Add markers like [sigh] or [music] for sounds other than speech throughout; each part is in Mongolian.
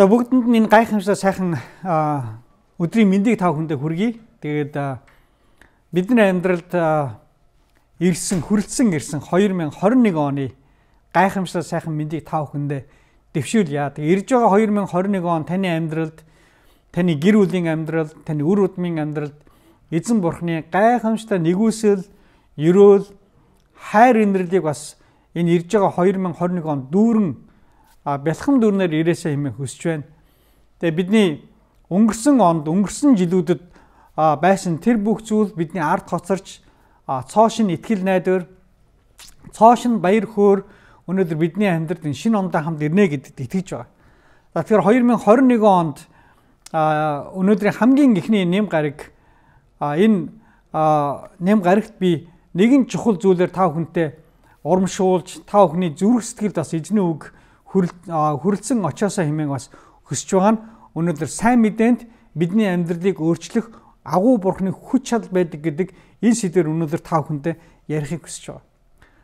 За бүгдэнд нь энэ гайхамшигтай сайхан өдрийн мэндийг тав хүндэ хүргэе. Тэгээд бидний амьдралд ирсэн хүрэлцэн ирсэн 2021 оны гайхамшигтай сайхан мэндийг тав хүндэ дэвшүүлъя. Тэгээд ирж байгаа 2021 он таны амьдралд таны гэр бүлийн амьдралд, таны үр удмын амьдралд эзэн бурхны гайхамштай нэгүсэл, ерөөл, хайр инэрлийг бас энэ ирж байгаа 2021 он дүүрэн а бэлхам дүрнээр ирээсэ хэмээн хөсж байна. Тэгээ бидний өнгөрсөн онд өнгөрсөн жилүүдэд байсан тэр бүх зүйл бидний ард хоцорч цоошин ихтгэл найдвар цоошин баяр хөөр өнөөдөр бидний амьдралд энэ шинэ ондоо хамт ирнэ гэдэгт итгэж байгаа. За тэгэхээр 2021 онд өнөөдрийн хамгийн ихний нэм гараг энэ нэм гарагт би нэгэн чухал зүйлээр та бүхэнтэй урамшуулж та бүхний зүрх сэтгэлд бас эзний үг хүрэлцэн очоосоо хэмээн бас хөсж байгаа нь өнөөдөр сайн мэдээнд бидний амьдралыг өөрчлөх агуу бурхны хүч чадал байдаг гэдэг энэ сэдвэр өнөөдөр та бүхэндээ ярихыг хүсэж байгаа.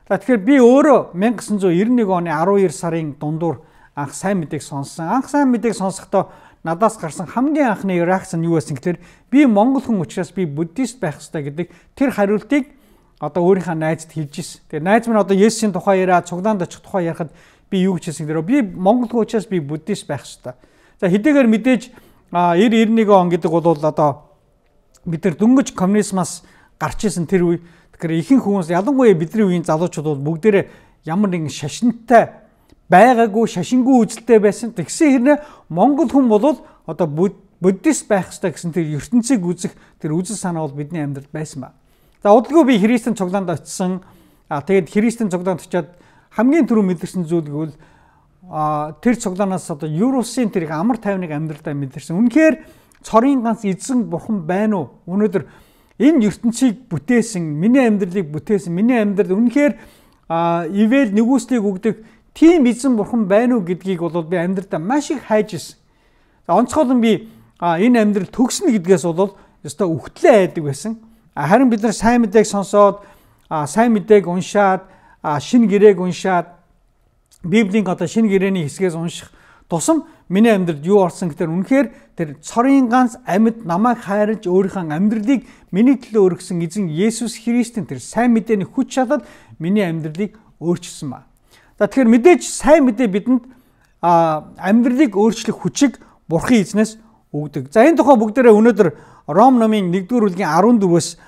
За тэгэхээр би өөрөө 1991 оны 12 сарын дундуур анх сайн мэдээг сонссон. Анх сайн мэдээг сонсохдоо надаас гарсан хамгийн анхны реакц нь юу байсан гэхээр би монгол хүн учраас би буддист байх ёстой гэдэг тэр хариултыг одоо өөрийнхөө найзад хэлж ирсэн. Тэгээ найз минь одоо Есүсийн тухай яриа, цуглаанд очих тухай ярихад би юу гэж хэлсэн дээрөө би монголгүй учраас би буддист байх хэвээр. За хэдийгээр мэдээж 90 91 он гэдэг бол одоо бид нар дөнгөж коммунизмаас гарч исэн тэр үе тэгэхээр ихэнх хүмүүс ялангуяа бидний үеийн залуучууд бол бүгдээрээ ямар нэгэн шашинтай байгаагүй шашингүй үзэлтэй байсан. Тэгсэн хэрнээ монгол хүн бол одоо буддист байх ёстой гэсэн тэр ертөнцийг үзэх тэр үзэл санаа бол бидний амьдралд байсан ба. За удалгүй би христэн цуглаанд очисон. А тэгээд христэн цуглаанд очиад хамгийн түрүү мэдэрсэн зүйл гэвэл тэр цуглаанаас одоо Евросын тэр их амар тайвныг амьдралдаа мэдэрсэн. Үнэхээр цорын ганц эзэн бурхан байна уу? Өнөөдөр энэ ертөнцийг бүтээсэн, миний амьдралыг бүтээсэн, миний амьдрал үнэхээр ивэл нэгүслийг өгдөг тийм эзэн бурхан байна уу гэдгийг бол би амьдралдаа маш их хайж ирсэн. Онцгойлон би энэ амьдрал төгснө гэдгээс бол ёстой өгтлээ айдаг байсан. Харин бид нар сайн мэдээг сонсоод сайн мэдээг уншаад шинэ гэрээг уншаад Библийн одоо шинэ гэрээний хэсгээс унших тусам миний амьдралд юу орсон гэхээр үнэхээр тэр цорын ганц амьд намайг хайрлж өөрийнхөө амьдралыг миний төлөө өргөсөн эзэн Есүс Христийн тэр сайн мэдээний хүч чадал миний амьдралыг өөрчилсөн ба. За тэгэхээр мэдээж сайн мэдээ бидэнд амьдралыг өөрчлөх хүчийг Бурхан эзнээс өгдөг. За энэ тухай бүгдээрээ өнөөдөр Ром номын 1-р бүлгийн 14-өөс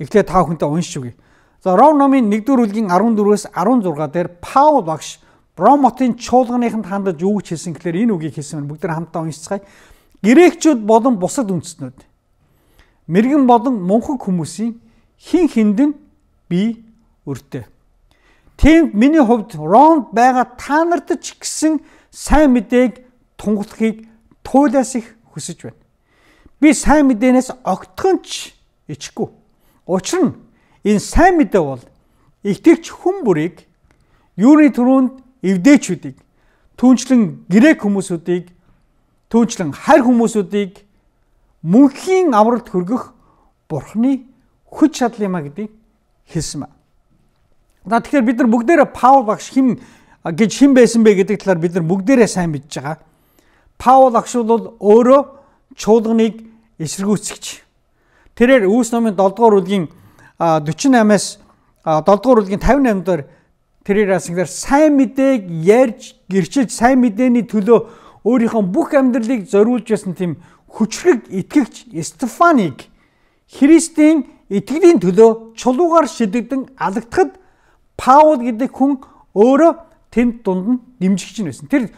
эхлээд таа хүнтэй уншиж үгэй. За Ром номын 1-р бүлгийн 14-өөс 16 дээр Паул багш Ромотын чуулганыханд хандаж юу гэж хэлсэн гэхээр энэ үгийг хэлсэн байна. Бүгд нэг хамтдаа уншицгаая. Грекчүүд болон бусад үндэстнүүд мэрэгэн болон мунхаг хүмүүсийн хин хиндэн би өртөө. Тийм миний хувьд Ромд байгаа та нарт ч гэсэн сайн мэдээг тунгалахыг туйлаас их хүсэж байна. Би сайн мэдээнээс огтхон ч ичэхгүй. Учир нь энэ сайн мэдээ бол итгэгч хүн бүрийг юуны төрөнд эвдээчүүдийг түнчлэн грек хүмүүсүүдийг түнчлэн харь хүмүүсүүдийг мөнхийн авралт хүргэх бурхны хүч чадал юм а гэдгийг хэлсэн ба. За тэгэхээр бид нар бүгдээрээ Паул багш хим гэж хим байсан бэ гэдэг талаар бид нар бүгдээрээ сайн мэдж байгаа. Паул агш бол өөрөө чуулганыг эсэргүүцэгч. Тэрээр Үс номын 7 дугаар бүлгийн 48-аас 7 дугаар бүлгийн 58 дээр тэрээр асангар сайн мэдээг ярьж гэрчилж сайн мэдээний төлөө өөрийнхөө бүх амьдралыг зориулж байсан тийм хүчрэг итгэгч Стефаныг Христийн итгэлийн төлөө чулуугаар шидэгдэн алагдахад Паул гэдэг хүн өөрөө тэнд дунд нь дэмжигч нь байсан. Тэр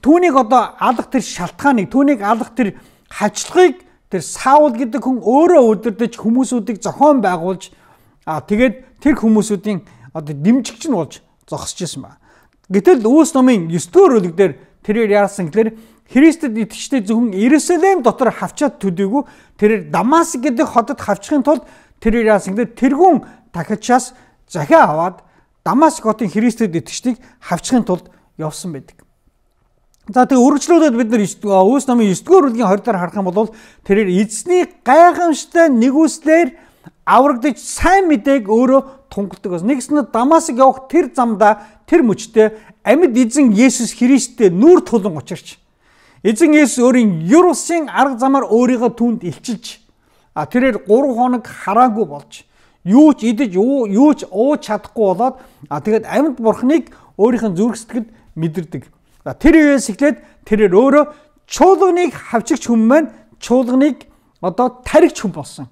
түүнийг одоо алах тэр шалтгааныг, түүнийг алах тэр хажлагыг тэр Саул гэдэг хүн өөрөө өдөрдөж хүмүүсүүдийг зохион байгуулж А тэгээд тэр хүмүүсүүдийн одоо дэмжигч нь болж зогсож исэн ба. Гэтэл Үлс номын 9 дугаар бүлэг дээр тэрээр яасан гэхээр Христэд итгэжтэй зөвхөн Иерусалим дотор хавчаад төдийгүй тэрээр Дамаск гэдэг хотод хавчихын тулд тэрээр яасан гэхээр тэрүүн тахилчаас захиа аваад Дамаск хотын Христэд итгэжтийг хавчихын тулд явсан байдаг. За тэгээ үргэлжлүүлээд бид нар Үлс номын 9 дугаар бүлгийн 20 дахь харах юм бол тэрээр эзний гайхамштай нэгүслэр аврагдж сайн мэдээг өөрөө тунгалдаг бас нэгснэ Дамаск явах тэр замдаа тэр мөчтөө амьд эзэн Есүс Христтэй нүүр тулан учирч эзэн Есүс өөрийн Юрусын арга замаар өөрийгөө түнд илчилж а тэрээр 3 хоног хараагүй болж юу ч идэж юу ч ууж чадахгүй болоод а тэгээд амьд бурхныг өөрийнх нь зүрх сэтгэлд мэдэрдэг за тэр үеэс эхлээд тэрээр өөрөө чуулганыг хавчигч хүмүүс маань чуулганыг одоо таригч хүн болсон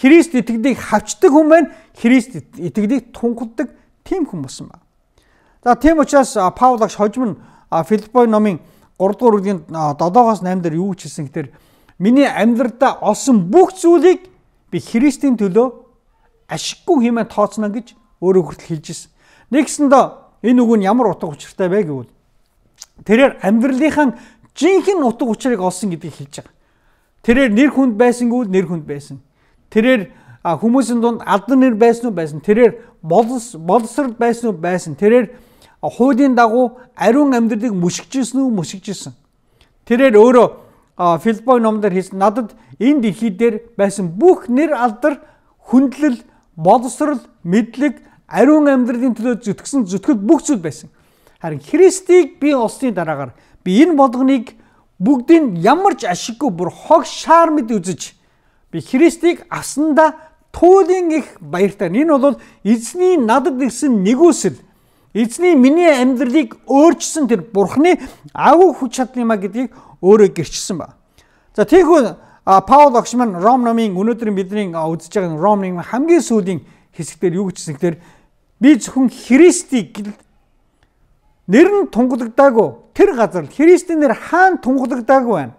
Христ итгэдэг хавчдаг хүн байна. Христ итгэдэг тунхдаг тийм хүн болсон ба. За тийм учраас Паулагш хожим нь Филиппой номын 3 дугаар бүлгийн 7-оос 8 дээр юу ч хэлсэн гэхээр миний амьдралдаа олсон бүх зүйлийг би Христийн төлөө ашиггүй хэмээн тооцно гэж өөрөө хүртэл хэлж ирсэн. Нэгсэндээ энэ үг нь ямар утга учиртай вэ гэвэл тэрээр амьдралынхаа жинхэнэ утга учирыг олсон гэдгийг хэлж байгаа. Тэрээр нэр хүнд байсангүй нэр хүнд байсан Тэрээр хүмүүсийн дунд алдан нэр байсан уу байсан. Тэрээр болсорд байсан уу байсан. Тэрээр хуулийн дагуу ариун амьдралыг мушигчсэн үү мушигчсэн. Тэрээр өөрөө Филбой номдэр хийсэн надад энэ дэлхий дээр байсан бүх нэр алдар хүндлэл, боловсрал, мэдлэг, ариун амьдралын төлөө зүтгэсэн зүтгэл бүх зүйл байсан. Харин Христийг би олсны дараагаар би энэ болгоныг бүгдийг ямар ч ашиггүй бүр хог шаар мэд үзэж Би Христийг авсандаа туулийн их баяртай. Энэ бол эзний надад ирсэн нэгүсэл. Эзний миний амьдралыг өөрчсөн тэр Бурхны агуу хүч чадал юм а гэдгийг өөрөө гэрчсэн ба. За тийхүү Паул огш маань Ром номын өнөөдрийн бидний үзэж байгаа Ром номын хамгийн сүүлийн хэсгээр юу гэжсэн гэхээр би зөвхөн Христийг нэр нь тунгалагдаагүй тэр газар Христийн нэр хаана тунгалагдаагүй байна.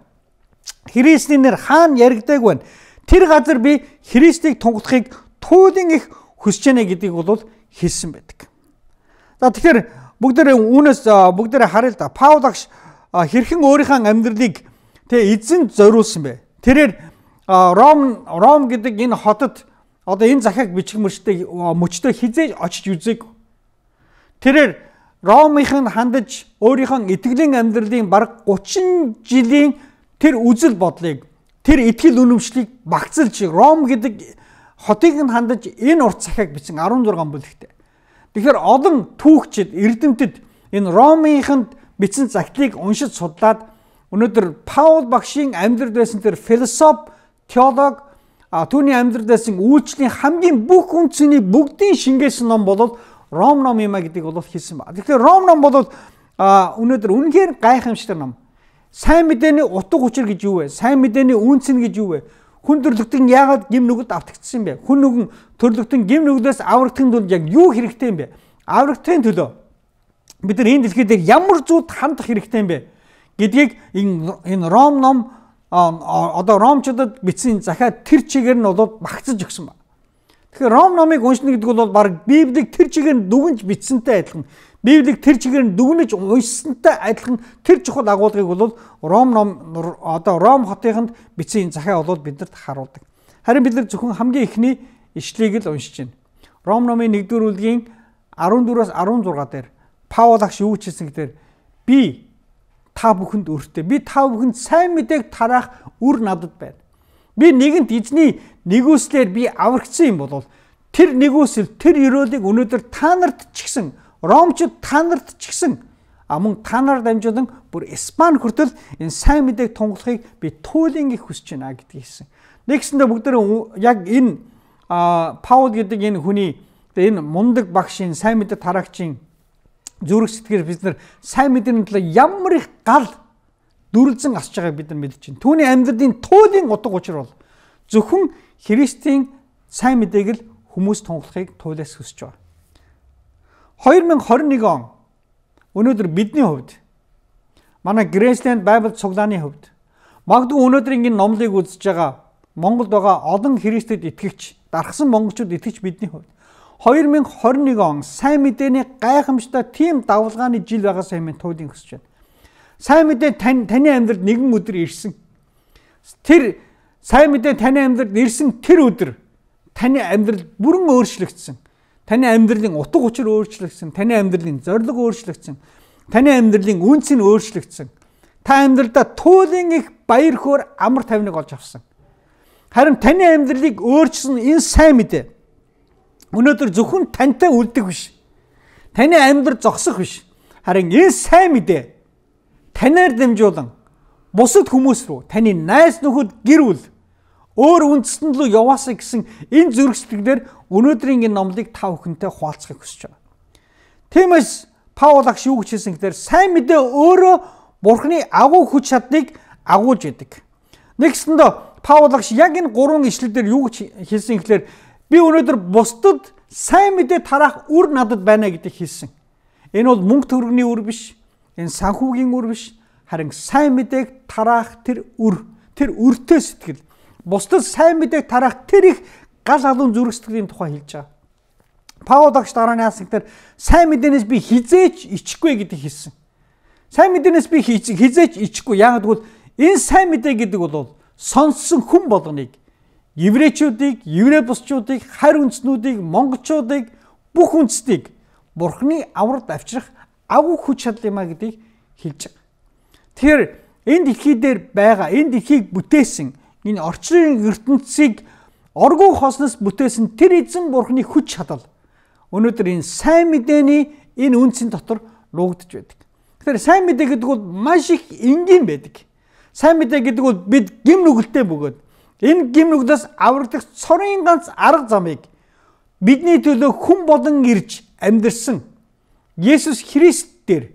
Христийн нэр хаана яригдаагүй байна. Тэр газар би Христийг тунгахыг түүлийн их хүсэж байна гэдгийг бол хэлсэн байдаг. За тэгэхээр бүгдээрээ үүнээс бүгдээрээ харъя л да. Паул агш хэрхэн өөрийнхөө амьдралыг тэ эзэн зориулсан бэ? Тэрээр Ром Ром гэдэг энэ хотод одоо энэ захиаг бичих мөрчтэй мөчтөө хизээж очиж үзээг. Тэрээр Ромынхын хандаж өөрийнхөө итгэлийн амьдралын бараг 30 жилийн тэр үзэл бодлыг тэр итгэл үнэмшлийг багцлж Ром гэдэг хотыг нь хандаж энэ урт цахиаг бичсэн 16 бүлэгтэй. Тэгэхээр олон түүхчид эрдэмтэд энэ Ромынханд бичсэн захидлыг уншиж судлаад өнөөдөр Паул багшийн амьдрал байсан тэр философ, теолог түүний амьдрал байсан үйлчлийн хамгийн бүх үнцний бүгдийн шингээсэн ном бол Ром ном юм а гэдэг бол хэлсэн ба. Тэгэхээр Ром ном бол өнөөдөр үнэхээр гайхамшигтай ном. Сайн мэдээний утга учир гэж юу вэ? Сайн мэдээний үнц нь гэж юу вэ? Хүн төрлөختөн яагаад гим нүгэлд автагдсан юм бэ? Хүн нүгэн төрлөختөн гим нүглээс аврагдахын тулд яг юу хэрэгтэй юм бэ? Аврагдахын төлөө бид нар энэ дэлхий дээр ямар зүйд хандах хэрэгтэй юм бэ гэдгийг энэ Ром ном одоо ромчуудад бичсэн захаа тэр чигээр нь болоод багцаж өгсөн байна. Тэгэхээр Ром номыг уншна гэдэг бол баг Библийг тэр чигээр нь дүгнж бичсэнтэй адилхан. Библийг тэр чигээр нь дүгнэж уйссантай адилхан тэр чухал агуулгыг бол Ром ном одоо Ром хотынд бичсэн захаа бол бидэнд харуулдаг. Харин бид нар зөвхөн хамгийн эхний ишлэгийг л уншиж байна. Ром номын 1-р бүлгийн 14-өөс 16 дээр Паул агш юу хийсэн гэдээр би та бүхэнд өртөө. Би та бүхэнд сайн мэдээг тараах үр надад байна. Би нэгэнт эзний нэгүслэр би аврагдсан юм болвол тэр нэгүсэл тэр ёроолыг өнөөдөр та нарт ч гэсэн Ромчууд та нарт ч гэсэн мөн та нар дамжуулан бүр Испани хүртэл энэ сайн мэдээг тунгалахыг би туулын их хүсэж байна гэдгийг хэлсэн. Нэгсэндээ бүгд яг энэ Паул гэдэг энэ хүний энэ мундаг багшийн сайн мэдээ тараагчийн зүрх сэтгэл бид нар сайн мэдээний төлөө ямар их гал дүрлзэн асч байгааг бид нар мэдж байна. Түүний амьдралын туулын утга учир бол зөвхөн Христийн сайн мэдээг л хүмүүс тунгалахыг туйлаас хүсэж байна. 2021 он өнөөдөр бидний хувьд манай Graceland Bible цуглааны хувьд магадгүй өнөөдөр ингэ номлыг үзэж байгаа Монголд байгаа олон Христэд итгэгч, дархсан монголчууд итгэж бидний хувьд 2021 он сайн мэдээний гайхамштай тийм давлгааны жил байгаа сайн мэд туулын өсөж байна. Сайн мэдээ тань таны амьдралд нэгэн өдөр ирсэн. Тэр сайн мэдээ таны амьдралд ирсэн тэр өдөр таны амьдрал бүрэн өөрчлөгдсөн. Таны амьдралын утга учир өөрчлөгдсөн, таны амьдралын зориг өөрчлөгдсөн, таны амьдралын үнц нь өөрчлөгдсөн. Та амьдралдаа туулын их баяр хөөр амар тайвныг олж авсан. Харин таны амьдралыг өөрчсөн энэ сайн мэдээ өнөөдөр зөвхөн тантай үлдэх биш. Таны амьдрал зогсох биш. Харин энэ сайн мэдээ танаар дамжуулан бусад хүмүүс рүү, таны найз нөхөд гэр бүл Өөр үндэстэн лөө яваасаа гэсэн энэ зөргсдгээр өнөөдрийн энэ номлыг та бүхэнтэй хуваалцахыг хүсэж байна. Тиймээс Паул агш юу гэж хэлсэн гэхээр сайн мэдээ өөрөө Бурхны агуу хүч чадыг агуулж идэг. Нэгсэндээ Паул агш яг энэ гурван ишлэлээр юу гэж хэлсэн гэхээр би өнөөдөр бусдад сайн мэдээ тараах үр надад байна гэдэг хэлсэн. Энэ бол мөнгө төгрөгийн үр биш. Энэ санхүүгийн үр биш. Харин сайн мэдээг тараах тэр үр, тэр үртэй сэтгэл Бусдад сайн мэдээг тараах тэр их гал халуун зүрхсэтгэлийн тухай хэлж байгаа. Паул агш дарааны хасагтэр сайн мэдээнээс би хизээч ичихгүй гэдэг хэлсэн. Сайн мэдээнээс би хизээч ичихгүй. Яг гэвэл энэ сайн мэдээ гэдэг бол сонссон хүн болгоныг еврейчүүдийг, еврей бусчуудыг, харь үндэснүүдийг, монголчуудыг бүх үндэстийг бурхны авралд авчрах агуу хүч чадал юм а гэдгийг хэлж байгаа. Тэгэхээр энэ дэлхий дээр байгаа, энэ дэлхийг бүтээсэн энэ орчлын ертөнцийг оргуу хосноос бүтээсэн тэр эзэн бурхны хүч чадал өнөөдөр энэ сайн мэдээний энэ үнцэн дотор нуугдж байдаг. Тэгэхээр сайн мэдээ гэдэг бол маш их энгийн байдаг. Сайн мэдээ гэдэг бол бид гим нүгэлтэд бөгөөд энэ гим нүглээс аврагдах цорын ганц арга замыг бидний төлөө хүн болон ирж амьдэрсэн Есүс Христ дээр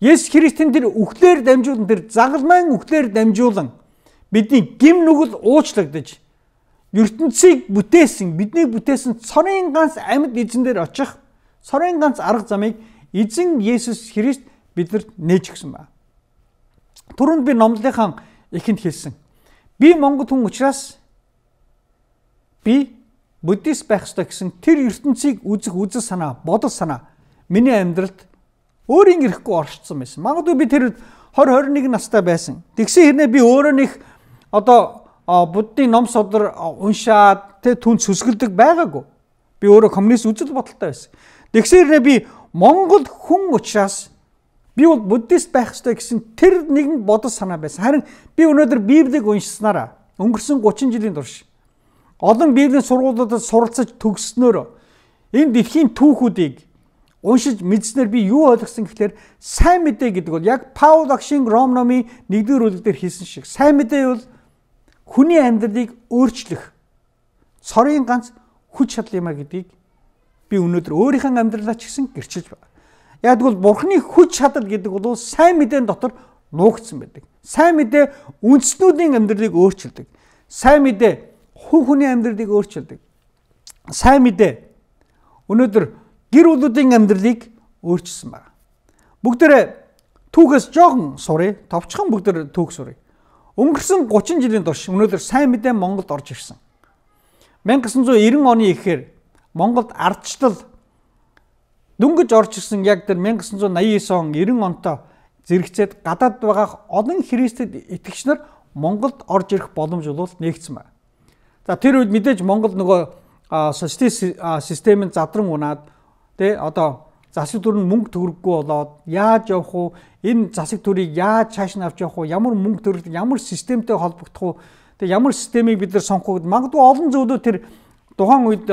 Есүс Христийн тэр үхлээр дамжуулан тэр загалмайн үхлээр дамжуулан Бидний гим нүгэл уучлагдж ертөнцийг бүтээсэн, биднийг бүтээсэн цорын ганц амьд эзэн дээр очих цорын ганц арга замыг эзэн Есүс Христ бидэрт нээж өгсөн ба. Түрүүнд би номлолынхан эхэнд хэлсэн. Би Монгол хүн учраас би буддист байх ёстой гэсэн тэр ертөнцийг үзэх үзэл санаа, бодол санаа миний амьдралд өөрийн эрэхгүй оршицсан байсан. Магадгүй би тэр 20 21 настай байсан. Тэгсэн хэрнээ би өөрөө нэг одоо буддийн ном содор уншаад тэ түн сүсгэлдэг байгаагүй. Би өөрөө коммунист үзэл бодолтой байсан. Тэгсээр би Монгол хүн учраас би бол буддист байх ёстой гэсэн тэр нэгэн бодол санаа байсан. Харин би өнөөдөр Библийг уншсанараа өнгөрсөн 30 жилийн турш олон библийн сургуулиудад суралцаж төгсснөөр энэ дэлхийн түүхүүдийг уншиж мэдснээр би юу ойлгосон гэхээр сайн мэдээ гэдэг бол яг Паул агшийн Ром номын 1-р бүлэг дээр хийсэн шиг сайн мэдээ бол хүний амьдралыг өөрчлөх цорын ганц хүч чадал юм а гэдгийг би өнөөдөр өөрийнхөө амьдралаа ч гэсэн гэрчилж байна. Яг бол бурхны хүч чадал гэдэг бол сайн мэдэн дотор нуугдсан байдаг. Сайн мэдээ үндснүүдийн амьдралыг өөрчилдөг. Сайн мэдээ хүн хүний амьдралыг өөрчилдөг. Сайн мэдээ өнөөдөр гэр бүлүүдийн амьдралыг өөрчилсөн байна. Бүгдээрээ түүхээс жоохон сурыг, товчхон бүгдээр түүх сурыг. Өнгөрсөн 30 жилийн турш өнөөдөр сайн мэдээ Монголд орж ирсэн. 1990 оны эхээр Монголд ардчлал дөнгөж орж ирсэн яг тэр 1989 он 90 онтой зэрэгцээд гадаад байгаа олон христэд итгэгч нар Монголд орж ирэх боломж бол нэгцсэн байна. За тэр үед мэдээж Монгол нөгөө социалист системийн задран унаад тэ одоо засаг төр нь мөнгө төгрөггүй болоод яаж явах уу? Энэ засаг төрийг яаж цааш нь авч явах уу? Ямар мөнгө төрөлт, ямар системтэй холбогдох уу? Тэгээ ямар системийг бид нар сонгох вэ? Магадгүй олон зүйлүүд тэр тухайн үед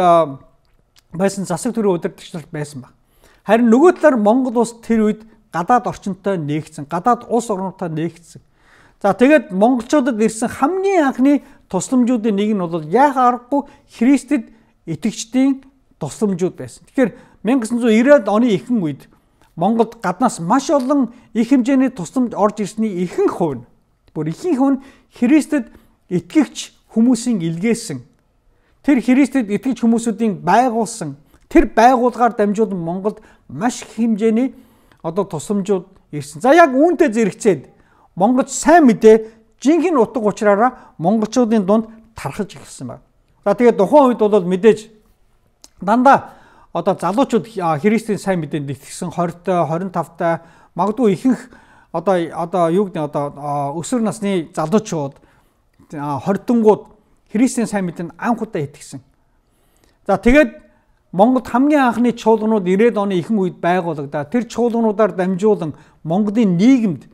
байсан засаг төрийн удирдлагч байсан баг. Харин нөгөө талаар Монгол улс тэр үед гадаад орчинтой нээгдсэн, гадаад улс орнуудтай нээгдсэн. За тэгээд монголчуудад ирсэн хамгийн анхны тусламжуудын нэг нь бол яах аргагүй Христэд итгэгчдийн тусламжууд байсан. Тэгэхээр 1990-ад оны ихэнх үед Монголд гаднаас маш олон их хэмжээний тусламж орж ирсний ихэнх хувь нь бүр ихэнх хувь нь Христэд итгэгч хүмүүсийн илгээсэн тэр Христэд итгэгч хүмүүсүүдийн байгуулсан тэр байгуулгаар дамжуулан Монголд маш их хэмжээний одоо тусламжууд ирсэн. За яг үүнтэй зэрэгцээд монголч сайн мэдээ жинхэнэ утга учираараа монголчуудын дунд тархаж эхэлсэн байна. За тэгээд тухайн үед бол мэдээж дандаа одоо залуучууд Христийн сайн мэдээнд итгэсэн 20-той 25-той магадгүй ихэнх одоо одоо юу гэдэг одоо өсвөр насны залуучууд 20 дунгууд Христийн сайн мэдээнд анх удаа итгэсэн. За тэгээд Монгол хамгийн анхны чуулганууд 90-ад оны ихэнх үед байгуулагдаа тэр чуулгануудаар дамжуулан Монголын нийгэмд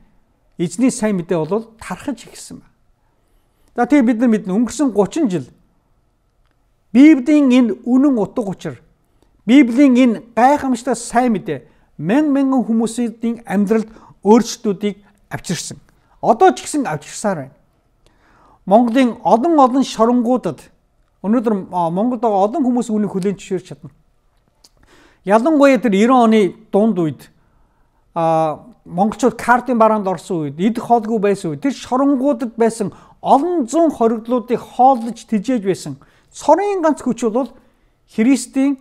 эзний сайн мэдээ бол тархаж ирсэн байна. За тэгээ бид нар мэднэ өнгөрсөн 30 жил Библийн энэ үнэн утга учир Библийн энэ гайхамшигтай сайн мэдээ мэн мянган хүмүүсийн амьдралд өөрчлөлтүүдийг авчирсан. Одоо ч гэсэн авчирсаар байна. Монголын олон олон шоронгуудад өнөөдөр Монголд байгаа олон хүмүүс үүнийг хүлээн зөвшөөрч чадна. Ялангуяа тэр 90 оны дунд үед а монголчууд картын бараанд орсон үед эд хоолгүй байсан үед тэр шоронгуудад байсан олон зуун хоригдлуудыг хооллож тэжээж байсан. Цорын ганц хүч бол Христийн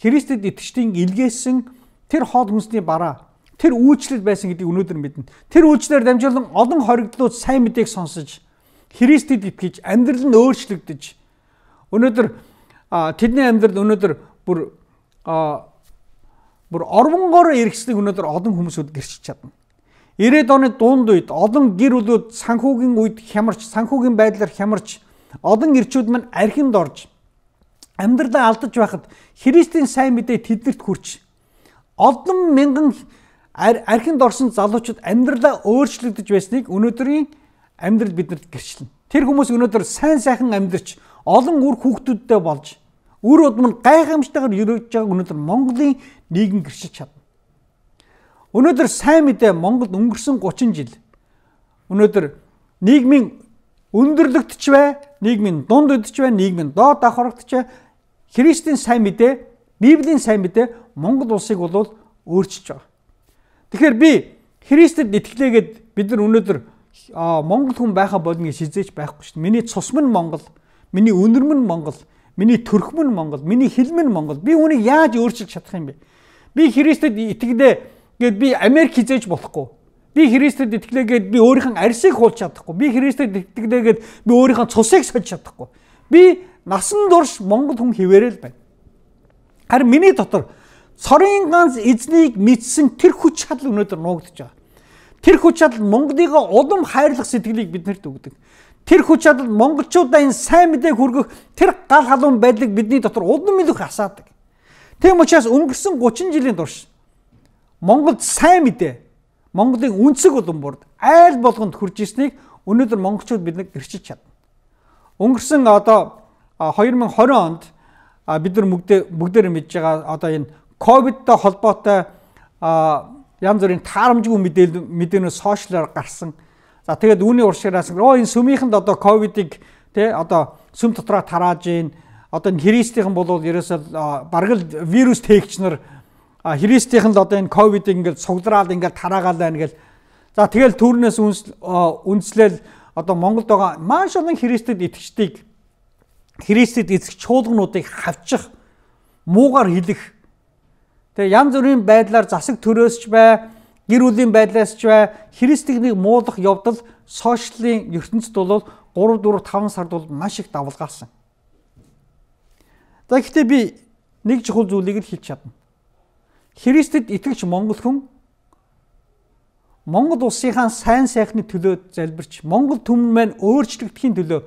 Христэд итгэжтийн илгээсэн тэр хоол хүнсний бараа тэр үйлчлэл байсан гэдэг өнөөдөр мэднэ. Тэр үйлчлэлээр дамжуулан олон хоригдлууд сайн мэдээг сонсож Христэд итгэж амьдрал нь өөрчлөгдөж өнөөдөр тэдний амьдрал өнөөдөр бүр бүр орвонгоор ирэхснийг өнөөдөр олон хүмүүсүүд гэрчиж чадна. 90-ад оны дунд үед олон гэр бүлүүд санхүүгийн үед хямарч, санхүүгийн байдлаар хямарч, олон ирчүүд мань архинд орж амьдралаа алдаж байхад Христийн сайн мэдээ тэднэрт хүрч олон мянган архинд орсон залуучууд амьдралаа өөрчлөгдөж байсныг өнөөдрийн амьдрал бидэнд гэрчлэн. Тэр хүмүүс өнөөдөр сайн сайхан амьдарч олон үр хүүхдүүдтэй болж үр удмын гайхамштайгаар ерөөж байгааг өнөөдөр Монголын нийгэм гэрчилж чадна. Өнөөдөр сайн мэдээ Монголд өнгөрсөн 30 жил өнөөдөр нийгмийн өндөрлөгдчихвэ, нийгмийн дунд өдөжвэ, нийгмийн доод давхарагдчихвэ. Христийн сайн мэдээ, Библийн сайн мэдээ Монгол улсыг бол өөрчилж байгаа. Тэгэхээр би Христэд итгэлээгээд бид нар өнөөдөр Монгол хүн байха болно гэж шизээж байхгүй шүү дээ. Миний цус мөн Монгол, миний өнөр мөн Монгол, миний төрх мөн Монгол, миний хэл мөн Монгол. Би үүнийг яаж өөрчилж чадах юм бэ? Би Христэд итгэлээ гэд би Америк хизээж болохгүй. Би Христэд итгэлээгээд би өөрийнхөө арьсыг хуулж чадахгүй. Би Христэд итгэлээгээд би өөрийнхөө цусыг сольж чадахгүй. Би насан турш Монгол хүн хിവэрэл байна. Харин миний дотор цорын ганц эзнийг мэдсэн тэр хүч чадал өнөөдөр нуугдж байгаа. Тэр хүч чадал Монголыг улам хайрлах сэтгэлийг биднэрт өгдөг. Тэр хүч чадал монголчуудаа энэ сайн мэдээг хүргэх тэр гал халуун байдлыг бидний дотор улам илүү их асаадаг. Тийм учраас өнгөрсөн 30 жилийн турш Монголд сайн мэдээ Монголын үндэсэг улам бүрд айл болгонд хүрж ирснийг өнөөдөр монголчууд биднийг гэрчилж чадна. Өнгөрсөн одоо 2020 онд бид нар бүгдээ бүгдээр мэдж байгаа одоо энэ ковидтой холбоотой янз бүрийн таарамжгүй мэдээлэл мэдээнөө сошиалар гарсан. За тэгээд үүний уршигаас оо энэ сүмийнхэнд одоо ковидыг тэ одоо сүм дотроо тарааж ийн одоо энэ христийнхэн болвол ерөөсөө бараг л вирус тээгч нар а Христийнх нь л одоо энэ ковид ингээд цуглараад ингээд тараагаал байна гэл. За тэгэл төрнөөс үндслээл одоо Монголд байгаа маш олон Христэд итгэждэг Христэд эцэг чуулгануудыг хавчих муугар хэлэх. Тэгээ янз бүрийн байдлаар засаг төрөөсч бай, гэр бүлийн байдлаас ч бай Христийг нэг муулах явдал сошиалын ертөнцид бол 3 4 5 сард бол маш их давлгаалсан. За гэхдээ би нэг чухал зүйлийг л хэлж чадна. Христэд итгэж Монгол хүн Монгол улсынхаа сайн сайхны төлөө залбирч Монгол төмөн маань өөрчлөгдөхийн төлөө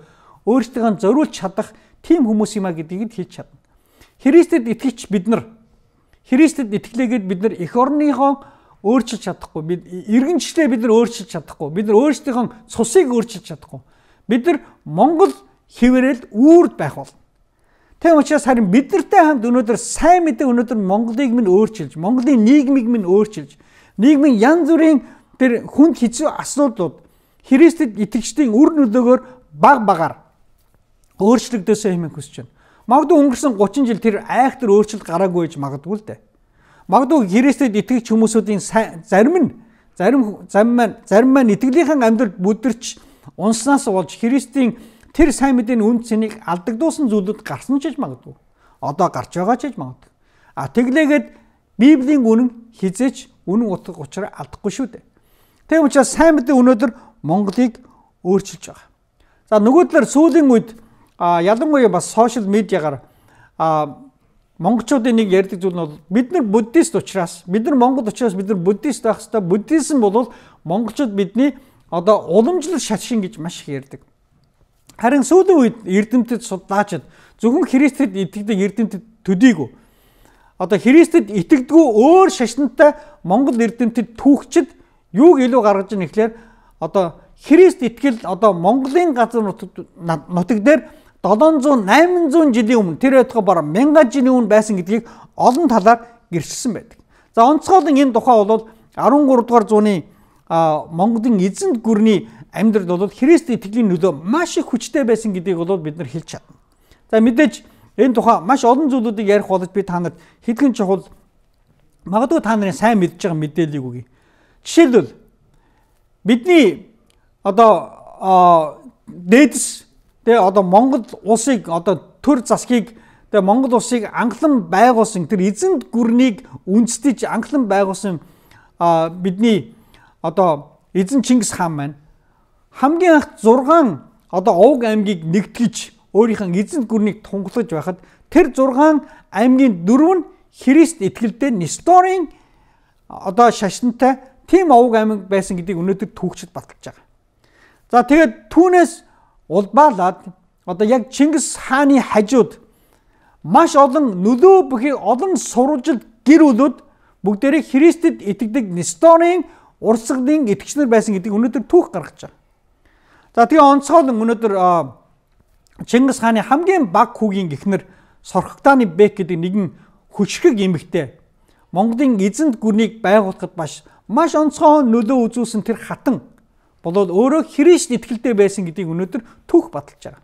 өөрсдөө зориулж чадах тийм хүмүүс юм а гэдгийг хэлж чадна. Христэд итгэж бид нар Христэд итгэлээгээд бид нар эх орныхоо өөрчилж чадахгүй бид иргэнчлээ бид нар өөрчилж чадахгүй бид нар өөрсдийнхөө цусыг өөрчилж чадахгүй бид нар Монгол хിവэрэл үүрд байх болно. Тийм учраас харин бидэртэй хамт өнөөдөр сайн мэдээ өнөөдөр Монголыг минь өөрчилж, Монголын нийгмийг минь өөрчилж, нийгмийн янз бүрийн тэр хүнд хэцүү асуудлууд Христэд итгэгчдийн үр нөлөөгөөр баг багаар өөрчлөгдөөсэй хэмээн хүсэж байна. Магадгүй өнгөрсөн 30 жил тэр айхтар өөрчлөлт гараагүй гэж магадгүй л дээ. Магадгүй Христэд итгэгч хүмүүсүүдийн зарим нь зарим зарим маань зарим маань итгэлийнхэн амьдралд бүдэрч унснаас болж Христийн тэр сайн мэдээний үн цэнийг алдагдуусан зүйлүүд гарсан ч гэж магадгүй. Одоо гарч байгаа ч гэж магадгүй. А тэглээгээд Библийн үнэн хизээч үнэн утга учраа алдахгүй шүү дээ. Тэгм учраас сайн мэдээ өнөөдөр Монголыг өөрчилж байгаа. За нөгөө талаар сүүлийн үед ялангуяа бас сошиал медиагаар монголчуудын нэг ярьдаг зүйл нь бол бид нар буддист учраас бид нар монгол учраас бид нар буддист байх хэвээр буддизм бол монголчууд бидний одоо уламжлал шашин гэж маш их ярьдаг. Харин сүүлийн үед эрдэмтэд судлаачид зөвхөн Христэд итгэдэг эрдэмтэд төдийгүй одоо Христэд итгэдэггүй өөр шашинтай Монгол эрдэмтэд түүхчид юуг илүү гаргаж ийн гэхлээр одоо Христ итгэл одоо Монголын газар нутаг дээр 700 800 жилийн өмнө тэр байтугай бараг 1000 жилийн өмнө байсан гэдгийг олон талаар гэрчилсэн байдаг. За онцгойлон энэ тухай бол 13 дугаар зууны Монголын эзэнт гүрний амьдрал бол Христ итгэлийн нөлөө маш их хүчтэй байсан гэдгийг бол бид нар хэлж чадна. За мэдээж энэ тухай маш олон зүйлүүдийг ярих болж би та нарт хэдхэн чухал магадгүй та нарын сайн мэдж байгаа мэдээллийг өгье. Жишээлбэл бидний одоо дээдс тэгээ одоо Монгол улсыг одоо төр засгийг тэгээ Монгол улсыг анхлан байгуулсан тэр эзэнт гүрнийг үндэстэж анхлан байгуулсан бидний одоо эзэн Чингис хаан маань хамгийн анх 6 одоо овг аймгийг нэгтгэж өөрийнхөө эзэнт гүрнийг тунгалж байхад тэр 6 аймгийн 4 нь Христ итгэлтэй Несторын одоо шашинтай тийм овг аймаг байсан гэдгийг өнөөдөр түүхчид баталж байгаа. За тэгээд түүнээс улбаалаад одоо яг Чингис хааны хажууд маш олон нөлөө бүхий олон сурвалжил гэр бүлүүд бүгдээрээ Христэд итгэдэг Несторын урсгалын итгэгчнэр байсан гэдгийг өнөөдөр түүх гаргаж байгаа. За тэгээ онцгой өнөөдөр Чингис хааны хамгийн баг хүүгийн гихнэр Сорхагдааны Бек гэдэг нэгэн хүчрэг эмэгтэй Монголын эзэнт гүрнийг байгуулахад маш маш онцгой нөлөө үзүүлсэн тэр хатан болоод өөрөө Христ итгэлтэй байсан гэдгийг өнөөдөр түүх баталж байгаа.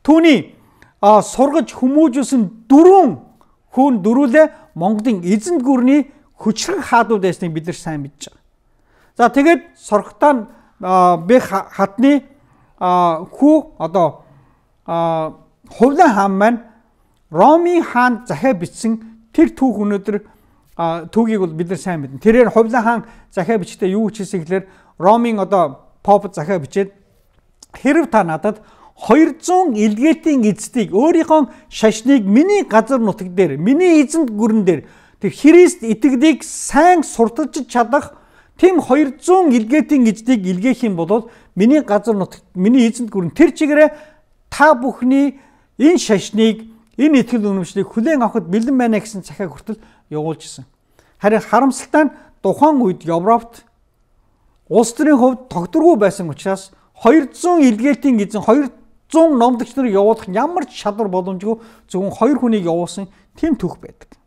Түүний сургаж хүмүүжүүлсэн дөрвөн хүүн дөрүүлээ Монголын эзэнт гүрний хүчрэг хаадууд байсныг бид нар сайн мэдж байгаа. За тэгээд Сорхтаан Бэх хатны хүү одоо хувлан хаан маань Роми хаан захаа бичсэн тэр түүх өнөөдөр түүгийг бол бид нар сайн мэднэ. Тэрээр хувлан хаан захаа бичтээ юу хийсэн гэхээр Ромын одоо поп захаа бичээд хэрв та надад 200 илгээлийн эздийг өөрийнхөө шашныг миний газар нутаг дээр миний эзэнт гүрэн дээр тэр Христ итгэлийг сайн сурталж чадах Тим 200 илгээтийн гиздэг илгээх юм бол миний газар нутагт миний эзэнт гүрэн тэр чигээрээ та бүхний энэ шашныг энэ ихтгэл үнэмшлийг хүлээн авахд бэлэн байна гэсэн цахиа хүртэл явуулжсэн. Харин харамсалтай нь тухайн үед Европт улс төрийн хувьд тогтворгүй байсан учраас 200 илгээлтийн эзэн 200 номдөгч нарыг явуулах ямар ч чадвар боломжгүй зөвхөн хоёр хүнийг явуулсан тэм төх байдаг.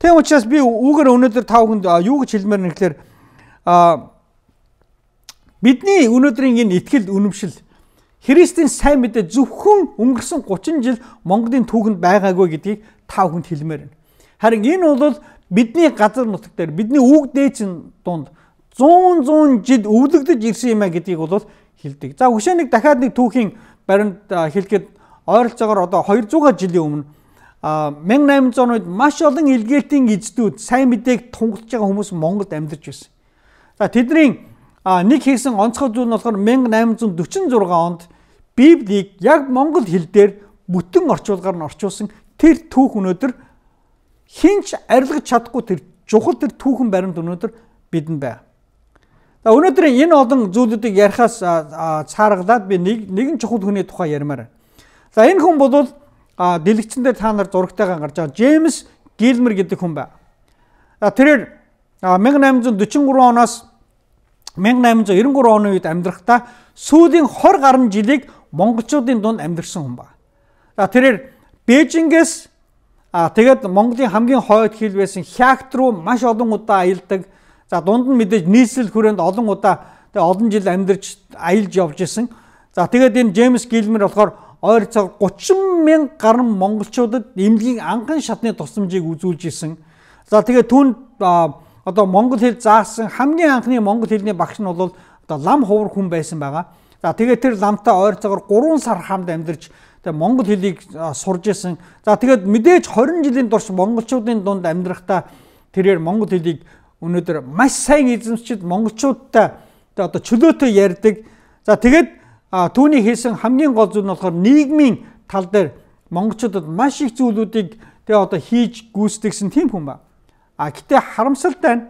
Тийм учраас би үүгээр өнөөдөр та бүхэнд юу гэж хэлмээр нэхлээр а бидний өнөөдрийн энэ ихтгэл үнэмшил Христийн сайн мэдээ зөвхөн өнгөрсөн 30 жил Монголын түүхэнд байгаагүй гэдгийг та бүхэнд хэлмээр байна. Харин энэ бол бидний газар нутаг дээр бидний үг дээжин дунд 100 100 жил өвлөгдөж ирсэн юм а гэдгийг бол хэлдэг. За хөшөөнийг дахиад нэг түүхийн баримт хэлэхэд ойролцоогоор одоо 200 жилийн өмнө 1800-ууд маш олон илгээлтийн эзэдүүд сайн мэдээг тунгалж байгаа хүмүүс Монголд амьдарч байсан. За тэдний нэг хийсэн онцгой зүйл нь болохоор 1846 онд Библийг яг монгол хэл дээр бүтэн орчуулгаар нь орчуулсан тэр түүх өнөөдөр хинч арилгаж чадахгүй тэр чухал тэр түүхэн баримт өнөөдөр бидэнд байна. За өнөөдөр энэ олон зүйлүүдийг ярихаас цааргалаад би нэг нэгэн чухал хүний тухай ярмаар байна. За энэ хүн бол дэлгэцэндээ та нар зурагтайгаа гарч байгаа Джеймс Гилмер гэдэг хүн байна. За тэрээр 1843 оноос 1893 оны үед амьдрахдаа сүүлийн 20 гаруй жилийг монголчуудын дунд амьдарсан хүн ба. За тэрээр Бээжингээс аа тэгээд Монголын хамгийн хойд хил байсан Хягт руу маш олон удаа аялдаг. За дунд нь мэдээж нийслэл хүрээнд олон удаа тэгээ олон жил амьдарч аялж явж исэн. За тэгээд энэ Джеймс Гилмер болохоор ойр цаг 30 мянга гаруй монголчуудад эмнэлгийн анхан шатны тусламжийг үзүүлж исэн. За тэгээд түүнд одоо монгол хэл заасан хамгийн анхны монгол хэлний багш нь бол одоо лам ховор хүн байсан байгаа. За тэгээд тэр ламтай ойрцоогоор 3 сар хамт амьдарч тэгээ монгол хэлийг сурж исэн. За тэгээд мэдээж 20 жилийн турш монголчуудын дунд амьдрахтаа тэрээр монгол хэлийг өнөөдөр маш сайн эзэмшчид монголчуудтай одоо чөлөөтэй ярьдаг. За тэгээд түүний хийсэн хамгийн гол зүйл нь болохоор нийгмийн тал дээр монголчуудад маш их зүйлүүдийг тэгээ одоо хийж гүйцэтгсэн тийм хүн ба. А гэтээ харамсалтай нь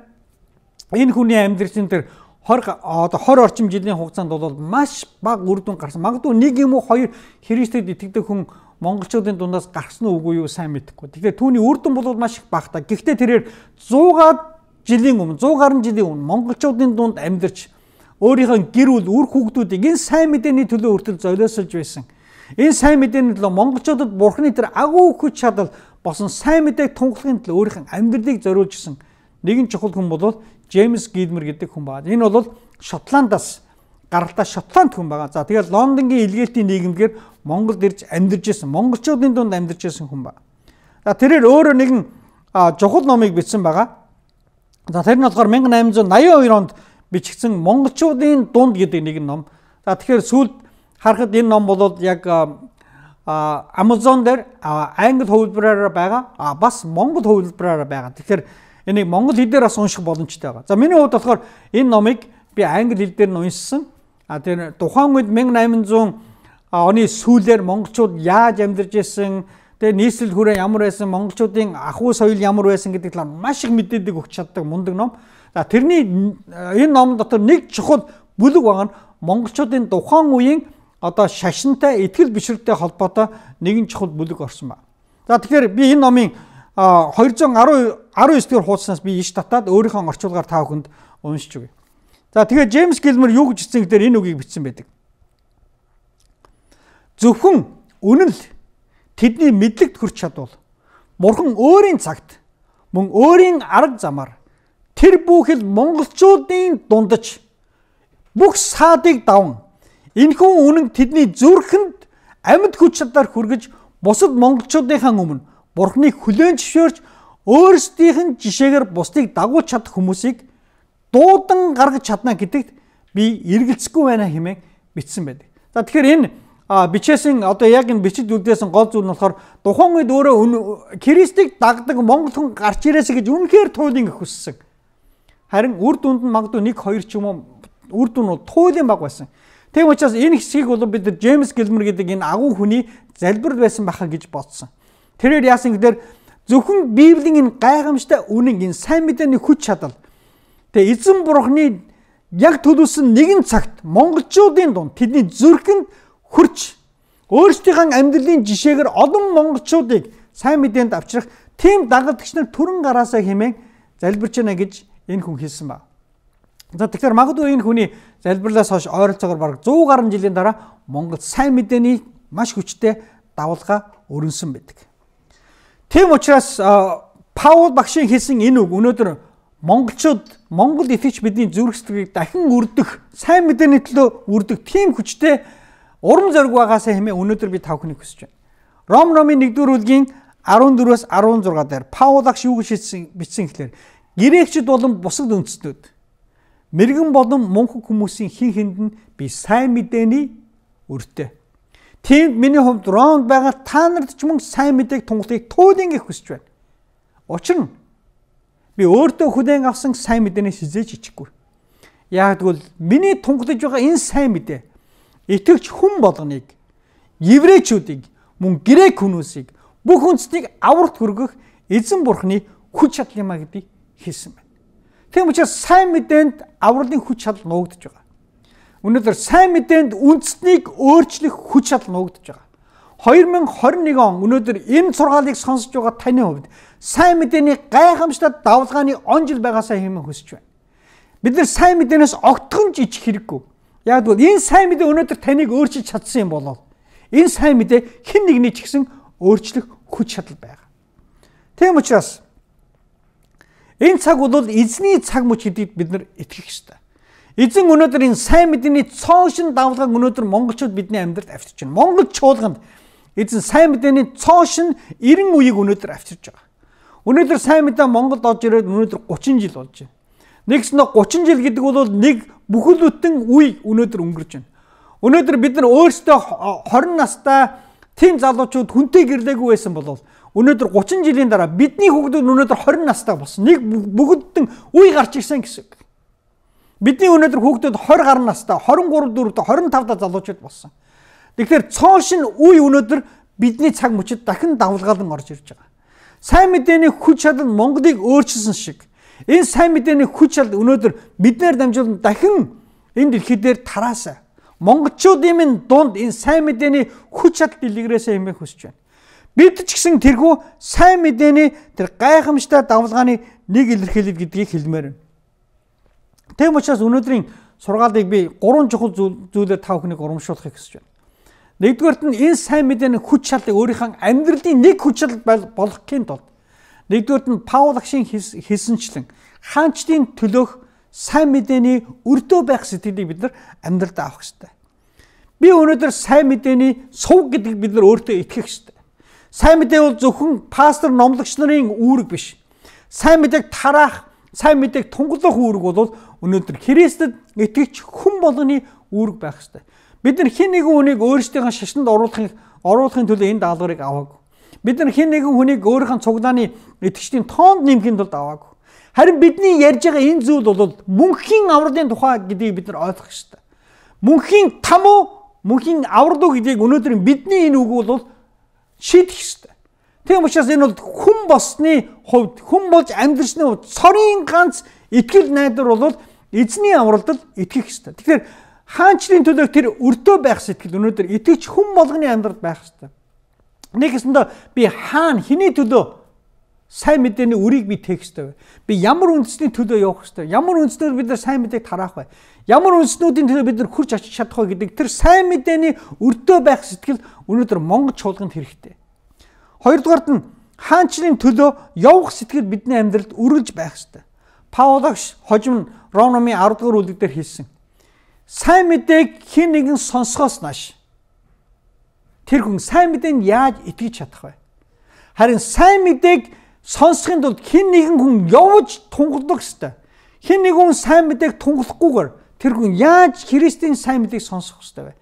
энэ хүний амьдрал чинь тэр 20 одоо 20 орчим жилийн хугацаанд бол маш бага үр дүн гарсан. Магадгүй нэг юм уу хоёр Христэд итгэдэг хүн монголчуудын дундаас гарсан уугүй юу сайн мэдэхгүй. Тэгэхээр түүний үр дүн бол маш их багтаа. Гэхдээ тэрээр 100-аад жилийн өмнө 100 гаруй жилийн өмнө монголчуудын дунд амьдарч өөрийнхөө гэр бүл үр хүүхдүүдийг энэ сайн мэдээний төлөө өртөл золиослж байсан. Энэ сайн мэдээний төлөө монголчуудад бурхны тэр агуу хүч чадал босон сайн мэдээг тунхлахын тулд өөрийнх нь амьдралыг зориулжсэн нэгэн чухал хүн бол Джеймс Гилмер гэдэг хүн байна. Энэ бол Шотландаас гаралтай Шотланд хүн байгаа. За тэгээд Лондонгийн илгээлтийн нийгэмгээр Монголд ирж амьдарч байсан монголчуудын дунд амьдарч байсан хүн ба. За тэрээр өөрөө нэгэн чухал номыг бичсэн байгаа. За тэр нь болохоор 1882 онд бичигдсэн монголчуудын дунд гэдэг нэгэн ном. За тэгэхээр сүүлд харахад энэ ном бол яг Amazon дээр англи хувилбараар байгаа. А бас монгол хувилбараар байгаа. Тэгэхээр энийг монгол хэлээр бас унших боломжтой байгаа. За миний хувьд болохоор энэ номыг би англи хэл дээр нь уншсан. А тэр тухайн үед 1800 оны сүүлээр монголчууд яаж амьдарч байсан Тэгээ нийслэл хүрээ ямар байсан, монголчуудын ахуй соёл ямар байсан гэдэг талаар маш их мэдээдэг өгч чаддаг мундаг ном. За тэрний энэ ном дотор нэг чухал бүлэг байгаа нь монголчуудын тухайн үеийн одоо шашинтай итгэл бишрэлтэй холбоотой нэгэн чухал бүлэг орсон ба. За тэгэхээр би энэ номын 210 19 дэх хуудаснаас би иш татаад өөрийнхөө орчуулгаар та бүхэнд уншиж өгье. За тэгээд Джеймс Гилмер юу гэж хэлсэн гэдээр энэ үгийг бичсэн байдаг. Зөвхөн үнэн л тэдний мэдлэгт хүрч чадвал мурхан өөрийн цагт мөн өөрийн арга замаар тэр бүхэл монголчуудын дундаж бүх саадыг даван Энэхүү үнэн тэдний зүрхэнд амьд хүч чадаар хүргэж бусад монголчуудынхаа өмнө бурхны хүлээн зөвшөөрч өөрсдийнх нь жишээгээр бусдыг дагуул чадах хүмүүсийг дуудан гаргаж чадна гэдэгт би эргэлзэхгүй байна хэмээн бичсэн байдаг. За тэгэхээр энэ бичээсэн одоо яг энэ бичид үлдээсэн гол зүйл нь болохоор тухайн үед өөрөө Христийг дагдаг монгол хүн гарч ирээсэ гэж үнэхээр туулын өгсөн. Харин үр дүнд нь магадгүй 1 2 ч юм уу үр дүн нь туулын баг байсан. Тийм учраас энэ хэсгийг бол бид Джеймс Гилмер гэдэг энэ агуу хүний залбир байсан байхаа гэж бодсон. Тэрээр яасан гэхээр зөвхөн Библийн энэ гайхамштай үнэн энэ сайн мэдээний хүч чадал тэгээ эзэн бурхны яг төлөвсөн нэгэн цагт монголчуудын дунд тэдний зүрхэнд хүрч өөрсдийнхөө амьдралын жишээгээр олон монголчуудыг сайн мэдээнд авчрах тийм дагалтгч нар төрөн гараасаа хэмээн залбирч байна гэж энэ хүн хэлсэн байна. За тэгэхээр магадгүй энэ хүний залбирлаас хойш ойролцоогоор бараг 100 гаруй жилийн дараа Монголд сайн мэдээний маш хүчтэй давалгаа өрнсөн байдаг. Тийм учраас Паул багшийн хэлсэн энэ үг өнөөдөр монголчууд Монгол итгэж бидний зүрхсэтгийг дахин үрдэх, сайн мэдээний төлөө үрдэх тийм хүчтэй урам зориг байгаасаа хэмээн өнөөдөр би тавхныг хүсэж байна. Ром номын 1-р бүлгийн 14-өөс 16 дээр Паул багш юу гэж хэлсэн бичсэн гэхээр грекчд болон бусад үндэстнүүд Мэргэн болон мунхан хүмүүсийн хин хүм хүм хүм хүнд нь би сайн мэдээний үртэй. Тиймд миний хувьд ронд байгаа та нарт ч мөн сайн мэдээг тунгалыг туулын гэх хүсэж байна. Учир нь би өөртөө хүлээн авсан сайн мэдээнээс хизээж ичихгүй. Яг тэгвэл миний тунгалж байгаа энэ сайн мэдээ итгэвч хүн болгоныг еврейчүүдийг мөн грек хүмүүсийг бүх үндэснийг аварт хүргэх эзэн бурхны хүч чадал юм а гэдгийг хэлсэн байна. Тийм учраас сайн мэдээнд авралын хүч чадал нуугдж байгаа. Өнөөдөр сайн мэдээнд үндэснийг өөрчлөх хүч чадал нуугдж байгаа. 2021 он өнөөдөр энэ сургаалыг сонсож байгаа таны хувьд сайн мэдээний гайхамшигт давлгааны он жил байгаасаа хэмээн хүсэж байна. Бид нар сайн мэдээнээс огтхон жиж хэрэггүй. Яг бол энэ сайн мэдээ өнөөдөр таныг өөрчилж чадсан юм болол энэ сайн мэдээ хэн нэгний ч гэсэн өөрчлөх хүч чадал байгаа. Тийм учраас Энэ цаг бол эзний цаг мөч гэдэгт бид нар итгэх ёстой. Эзэн өнөөдөр энэ сайн мэдээний цоон шин давлгааг өнөөдөр монголчууд бидний амьдралд авчирч байна. Монгол чуулганд эзэн сайн мэдээний цоон шин 90 үеийг өнөөдөр авчирч байгаа. Өнөөдөр сайн мэдээ Монголд орж ирээд өнөөдөр 30 жил болж байна. Нэгснэ 30 жил гэдэг бол нэг бүхэл бүтэн үе өнөөдөр өнгөрч байна. Өнөөдөр бид нар өөрсдөө 20 настай тийм залуучууд хүнтэй гэрлээгүй байсан болол Өнөөдөр 30 жилийн дараа бидний хүүхдүүд өнөөдөр 20 настай болсон. Нэг бүгдэн үе гарч ирсэн гэсэн. Бидний өнөөдөр хүүхдүүд 20 гар настай, 23 4-д 25 да залуучууд болсон. Тэгэхээр цоо шин үе өнөөдөр бидний цаг мөчид дахин давлгаалan орж ирж байгаа. Сайн мэдээний хүч чадал Монголыг өөрчилсөн шиг энэ сайн мэдээний хүч чадал өнөөдөр биднээр дамжуулан дахин энэ дэлхий дээр тараасаа. Монголчуудын минь дунд энэ сайн мэдээний хүч чадал дэлгэрээсээ хэмээх хүсэж байна. Бид ч гэсэн тэрхүү сайн мэдээний тэр гайхамштай давлгааны нэг илэрхийлэл гэдгийг хэлмээр байна. Тэгм учраас өнөөдрийн сургаалыг би гурван чухал зүйлээр та бүхнийг урамшуулахыг хүсэж байна. Нэгдүгээрт нь энэ сайн мэдээний хүч чадлыг өөрийнхөө амьдралын нэг хүч чадал болгохын тулд нэгдүгээрт нь Паул агшийн хэлсэнчлэн хаанчдын төлөөх сайн мэдээний өртөө байх сэтгэлийг бид нар амьдралдаа авах хэрэгтэй. Би өнөөдөр сайн мэдээний сув гэдэг бид нар өөртөө итгэх хэрэгтэй. Сайн мэдээ бол зөвхөн пастор номлогч нарын үүрэг биш. Сайн мэдээг тараах, сайн мэдээг тунгалах үүрэг бол өнөөдөр Христэд итгэж хүн болгоны үүрэг байх ёстой. Бид нар хэн нэгэн хүнийг өөрсдийнхөө шашинд оруулахын оруулахын төлөө энэ даалгаврыг аваагүй. Бид нар хэн нэгэн хүнийг өөрийнхөө цуглааны итгэжтийн тоонд нэмэхэд бол аваагүй. Харин бидний ярьж байгаа энэ зүйл бол мөнхийн авралын тухай гэдгийг бид нар ойлгох ёстой. Мөнхийн там уу, мөнхийн аврал уу гэдгийг өнөөдөр бидний энэ үг бол шийдэх ёстой. Тийм учраас энэ бол хүн босны хувьд хүн болж амьдрсны хувьд цорын ганц итгэл найдвар бол эзний авралдал итгэх ёстой. Тэгэхээр хаанчлын төлөө тэр өртөө байх сэтгэл өнөөдөр итгэж хүн болгоны амьдралд байх ёстой. Нэгэсэндээ би хаана хиний төлөө сайн мэдээний үрийг би тээх ёстой вэ? Би ямар үндэсний төлөө явах ёстой? Ямар үндэснээр бид нар сайн мэдээг тараах вэ? Ямар үндэснүүдийн төлөө бид нар хурж очиж чадах вэ гэдэг тэр сайн мэдээний өртөө байх сэтгэл өнөөдөр Монгол чуулганд хэрэгтэй. Хоёрдугаарт нь хаанчлын төлөө явах сэтгэл бидний амьдралд үргэлж байх ёстой. Паулогш хожим Ром номын 10 дугаар бүлэг дээр хэлсэн. Сайн мэдээг хэн нэгэн сонсохоос нааш тэр хүн сайн мэдээнд яаж итгэж чадах вэ? Харин сайн мэдээг сонсохын тулд хэн нэгэн хүн явж тунгалдаг ёстой. Хэн нэгэн хүн сайн мэдээг тунгалахгүйгээр тэр хүн яаж Христийн сайн мэдээг сонсох ёстой вэ?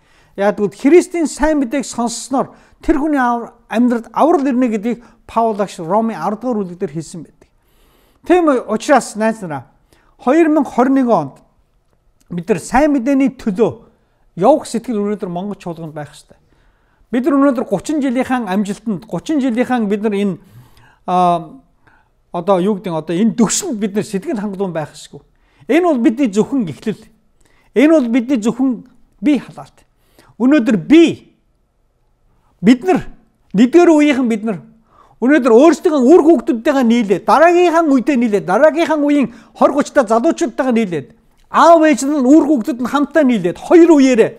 Яагад Христийн сайн мэдээг сонссноор тэр хүний амьдралд аврал ирнэ гэдгийг Паул агш Роми 10 дугаар бүлэг дээр хэлсэн байдаг. Тийм учраас найз нараа 2021 онд бид нар сайн мэдээний төлөө явах сэтгэл өнөөдөр Монгол чуулганд байх хэрэгтэй. Бид нар өнөөдөр 30 жилийнхэн амжилтанд 30 жилийнхэн бид нар энэ одоо юу гэдэг одоо энэ төгсөнд бид нар сэтгэл хангалуун байх шгүй. Энэ бол бидний зөвхөн эхлэл. Энэ бол бидний зөвхөн бие халаалт. Өнөөдөр би бид нар нэгдүгээр үеийнхэн бид нар өнөөдөр өөрсдийнхөө үр хүүхдүүдтэйгээ нийлээ. Дараагийнхаа үедээ нийлээ. Дараагийнхаа үеийн 20 30 та залуучуудтайгаа нийлээд аав ээж нь үр хүүхдүүд нь хамтдаа нийлээд хоёр үеэрээ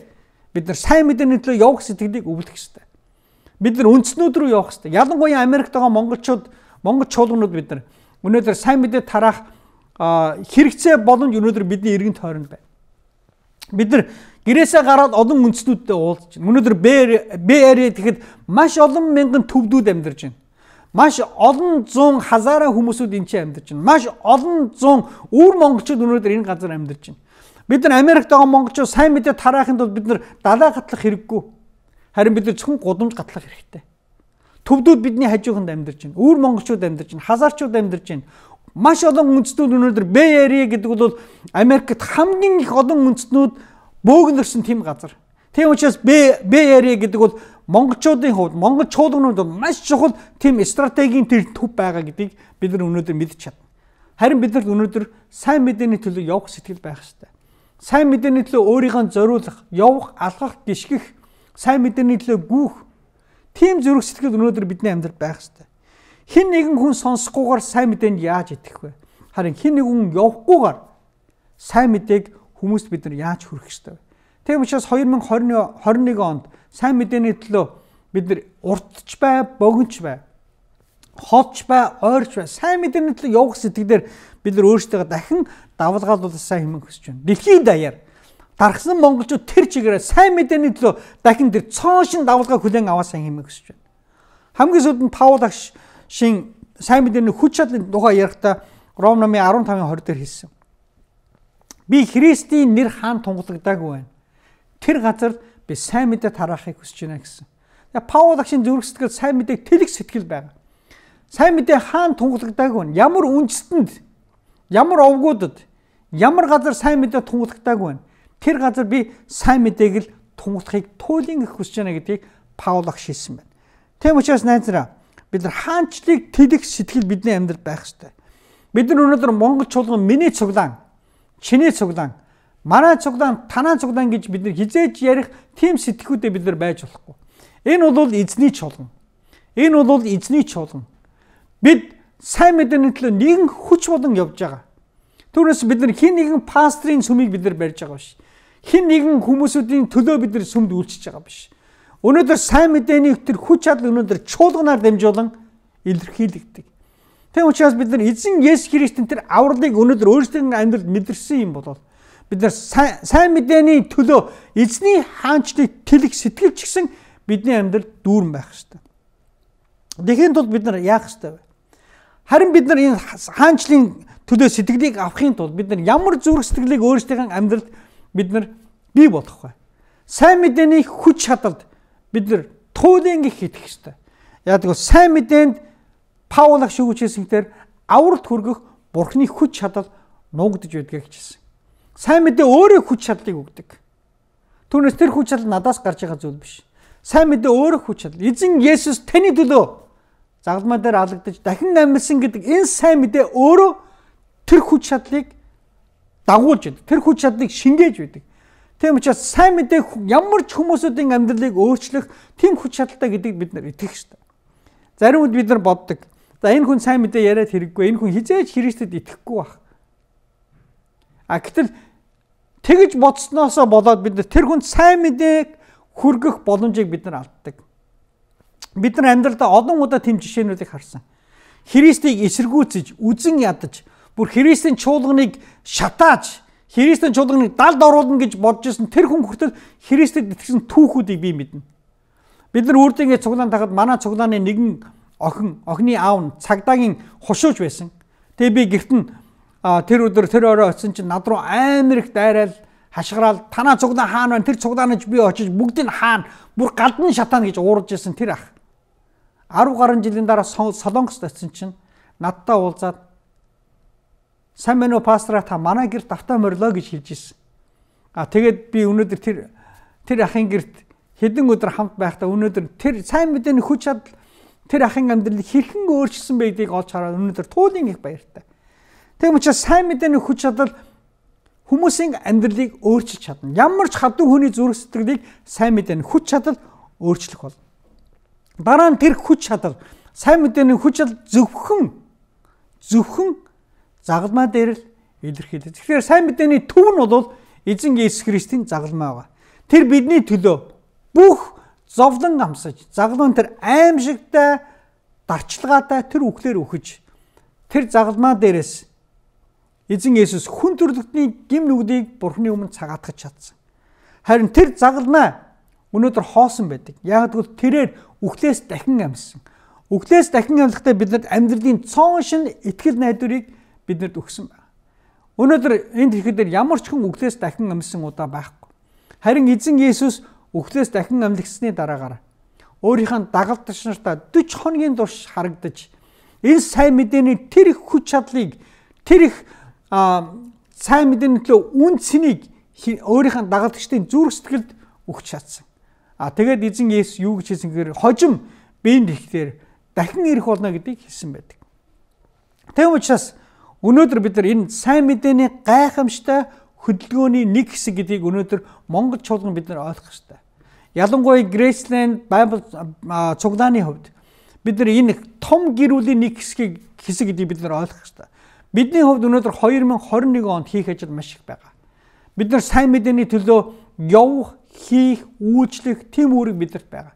бид нар сайн мэдээний төлөө явах сэтгэлийг өвлөх ёстой. Бид нар үндснүүд рүү явах ёстой. Ялангуяа Америкт байгаа монголчууд, монгол чуулганууд бид нар өнөөдөр сайн мэдээ тарах хэрэгцээ боломж өнөөдөр бидний иргэн тойронд байна. Бид нар гэрээсээ гараад олон үндэстнүүдтэй уулзч байна. Өнөөдөр БР тэгэхэд маш олон мянган төвдүүд амьдарч байна. Маш олон зуун хазаараа хүмүүсүүд энэ чинь амьдарч байна. Маш олон зуун өөр монголчууд өнөөдөр энэ газар амьдарч байна. Бид нар Америкт байгаа монголчууд сайн мэдээ тараахын тулд бид нар далаа гатлах хэрэггүй. Харин бид нар зөвхөн гудамж гатлах хэрэгтэй. Төвдүүд бидний хажууханд амьдарч байна. Өөр монголчууд амьдарч байна. Хазаарчууд амьдарч байна. Маш олон үндэстнүүд өнөөдөр BRE гэдэг бол Америкт хамгийн их олон үндэстнүүд бөөгнөрсөн тийм газар. Тийм учраас BRE гэдэг бол монголчуудын хувьд, монгол чуулганууд маш чухал тийм стратегийн тэр төв байгаа гэдгийг бид нар өнөөдөр мэдчих чадна. Харин бид нар өнөөдөр сайн мэдээний төлөө явах сэтгэл байх хэрэгтэй. Сайн мэдээний төлөө өөрийгөө зориулах, явах, алхах, гიშгэх, сайн мэдээний төлөө гүөх. Тийм зүрх сэтгэл өнөөдөр бидний амьдрал байх хэрэгтэй. Хин нэгэн хүн сонсохгүйгээр сайн мэдээнд яаж итгэх вэ? Харин хин нэгэн хүн явахгүйгээр сайн мэдээг хүмүүст бид нар яаж хүргэх ёстой вэ? Тийм учраас 2020 21 онд сайн мэдээний төлөө бид нар уртч бай, богинч бай, холч бай, ойрч бай, сайн мэдээний төлөө явах сэтгэлээр бид нар өөрсдөө дахин давлгаалуулах сайн хэмээн хүсэж байна. Дэлхийн даяар дархсан монголчууд тэр чигээрээ сайн мэдээний төлөө дахин тэр цоошин давлгааг хүлээн аваасаа хэмээн хүсэж байна. Хамгийн сүүлд нь Паул агш шин сайн мэдээний хүч чадлын тухай ярихдаа Ром номын 15-ын 20 дээр хэлсэн. Би Христийн нэр хаан тунгалагдаагүй байна. Тэр газар би сайн мэдээ тараахыг хүсэж байна гэсэн. Тэгээ Паул агшин зүрх сэтгэл сайн мэдээг тэлэх сэтгэл байна. Сайн мэдээ хаан тунгалагдаагүй байна. Ямар үндэстэнд ямар овгуудад ямар газар сайн мэдээ тунгалагдаагүй байна. Тэр газар би сайн мэдээг л тунгалахыг туйлын их хүсэж байна гэдгийг Паул агш хэлсэн байна. Тэм учраас найзраа бид нар хаанчлыг тэлэх сэтгэл бидний амьдрал байх ёстой. Бид нар өнөөдөр Монгол чуулган миний цуглаан, чиний цуглаан, манай цуглаан, танаа цуглаан гэж бид нар хизээж ярих тийм сэтгхүүдэд бид нар байж болохгүй. Энэ бол эзний чуулган. Энэ бол эзний чуулган. Бид сайн мэдээний төлөө нэгэн хүч болон явж байгаа. Түүнээс бид нар хин нэгэн пастрийн сүмийг бид нар барьж байгаа биш. Хин нэгэн хүмүүсүүдийн төлөө бид нар сүмд үйлчж байгаа биш. Өнөөдөр сайн мэдээний тэр хүч чадал өнөөдөр чуулганаар дамжуулан илэрхийлэгдэг. Тэгм учраас бид нар эзэн Есүс Христийн тэр авралыг өнөөдөр өөрсдийн амьдралд мэдэрсэн юм болол бид нар сайн мэдээний төлөө эзний хаанчлыг тэлэх сэтгэл ч гэсэн бидний амьдралд дүүрэн байх хэрэгтэй. Тэгэхин тулд бид нар яах хэрэгтэй вэ? Харин бид нар энэ хаанчлын төлөө сэтгэлийг авахын тулд бид нар ямар зүрх сэтгэлийг өөрсдийн амьдралд бид нар бий болгох вэ? Сайн мэдээний хүч чадалд бид нар туулийн гих хийх хэрэгтэй. Яадаг бол сайн мэдээнд Паул ах шүүгчээсээр авралт хүргэх Бурхны хүч чадал нуугдж байдгийг хэлсэн. Сайн мэдээ өөрөө хүч чадлыг өгдөг. Түүнээс тэр хүч чадал надаас гарч байгаа зүйл биш. Сайн мэдээ өөрөө хүч чадал. Эзэн Есүс таны төлөө загалмаа дээр алагдаж дахин амьсан гэдэг энэ сайн мэдээ өөрөө тэр хүч чадлыг дагуулж байдаг. Тэр хүч чадлыг шингээж байдаг. Тийм учраас сайн мэдээ ямар ч хүмүүсийн амьдралыг өөрчлөх тийм хүч чадалтай гэдэг бид нар итгэх шээ. Зарим үед бид нар боддог. За энэ хүн сайн мэдээ яриад хэрэггүй, энэ хүн хизээж Христэд итгэхгүй баг. А гэтэл тэгж бодсноосоо болоод бид нар тэр хүн сайн мэдээг хүргэх боломжийг бид нар алддаг. Бид нар амьдралдаа олон удаа тэм жишээнүүдийг харсан. Христийг эсэргүүцэж, үзэн ядаж, бүр Христийн чуулганыг шатааж Христийн чуулганыг далд оруулна гэж бодж исэн тэр хүн хүртэл Христэд итгэсэн түүхүүдийг би мэднэ. Бид нар үрдээ ингэ цуглаан тахад манай цуглааны нэгэн охин, охины аав нь цагдаагийн хушууж байсан. Тэгээ би гэрт нь тэр өдөр тэр орой очисон чинь над руу амар их дайраал хашгараал танаа цуглаан хаан байна тэр цуглаанаж би очиж бүгдийг хаан бүр галдан шатаан гэж уурж исэн тэр ах. 10 гаруй жилийн дараа Солонгост очисон чинь надтай уулзаад сайн байна уу пастра та манай гэрт автаа морлоо гэж хэлж ирсэн. А тэгээд би өнөөдөр тэр тэр ахын гэрт хэдэн өдөр хамт байхдаа өнөөдөр тэр сайн мэдээний хүч чадал тэр ахын амьдрал хэрхэн өөрчлөсөн байдгийг олж хараад өнөөдөр туулын их баяртай. Тэгм учраас сайн мэдээний хүч чадал хүмүүсийн амьдралыг өөрчилж чадна. Ямар ч хадуу хүний зүрх сэтгэлийг сайн мэдээний хүч чадал өөрчлөх болно. Дараа нь тэр хүч чадал сайн мэдээний хүч чадал зөвхөн зөвхөн загалмаа дээр л илэрхийлж. Тэгэхээр сайн мэдээний төв нь бол эзэн Иесус Христийн загалмаа байна. Тэр бидний төлөө бүх зовлон амсаж, загалмаа тэр аимшигтай дарчлагаатай тэр үхлээр үхэж тэр загалмаа дээрээс эзэн Есүс хүн төрлөختний гим нүглийг Бурхны өмнө цагаатгах чадсан. Харин тэр загалмаа өнөөдөр хоосон байдаг. Яг тэгвэл тэрээр үхлээс дахин амьсан. Үхлээс дахин амьлахтаа бид нарт амьдралын цоон шин итгэл найдварыг биднэрд өгсөн байна. Өнөөдөр энд ихэд ямар ч хүн өглөөс дахин амьсан удаа байхгүй. Харин эзэн Есүс өглөөс дахин амьдсны дараагаар өөрийнхөө дагалт ташнартаа 40 хоногийн турш харагдаж энэ сайн мэдээний тэр их хүч чадлыг тэр их сайн мэдээний төлөө үн цэнийг өөрийнхөө дагалдагчдын зүрх сэтгэлд өгч чадсан. А тэгээд эзэн Есүс юу гэж хэлсэн гэхээр хожим биенд ихлээр дахин ирэх болно гэдгийг хэлсэн байдаг. Тэгм учраас Өнөөдөр бид нар энэ сайн мэдээний гайхамштай хөдөлгөөний нэг хэсэг гэдгийг өнөөдөр Монгол чуулган бид нар ойлгох хэрэгтэй. Ялангуяа Graceland Bible цуглааны хувьд бид нар энэ том гэрүүлийн нэг хэсгийг хэсэг гэдгийг бид нар ойлгох хэрэгтэй. Бидний хувьд өнөөдөр 2021 онд хийх ажил маш их байгаа. Бид нар сайн мэдээний төлөө явах, хийх, үйлчлэх тэм үүрэг бидэрт байгаа.